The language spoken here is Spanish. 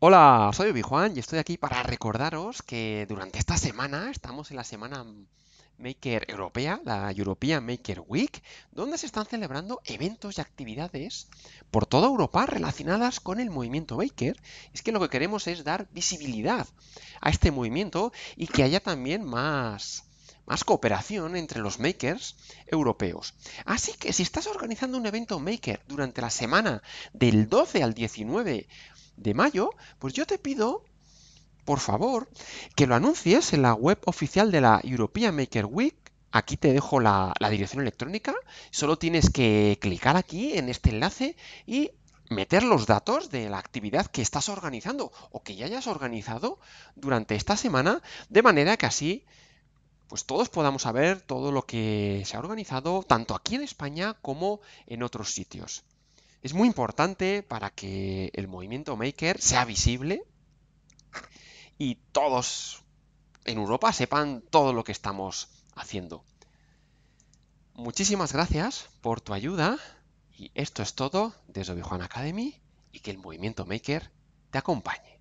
Hola, soy Obi Juan y estoy aquí para recordaros que durante esta semana estamos en la semana Maker Europea, la European Maker Week, donde se están celebrando eventos y actividades por toda Europa relacionadas con el movimiento Maker. Es que lo que queremos es dar visibilidad a este movimiento y que haya también más más cooperación entre los makers europeos. Así que si estás organizando un evento maker durante la semana del 12 al 19 de mayo, pues yo te pido, por favor, que lo anuncies en la web oficial de la European Maker Week. Aquí te dejo la, dirección electrónica, solo tienes que clicar aquí en este enlace y meter los datos de la actividad que estás organizando o que ya hayas organizado durante esta semana, de manera que así pues todos podamos saber todo lo que se ha organizado, tanto aquí en España como en otros sitios. Es muy importante para que el movimiento maker sea visible y todos en Europa sepan todo lo que estamos haciendo. Muchísimas gracias por tu ayuda y esto es todo desde Obi Academy y que el movimiento maker te acompañe.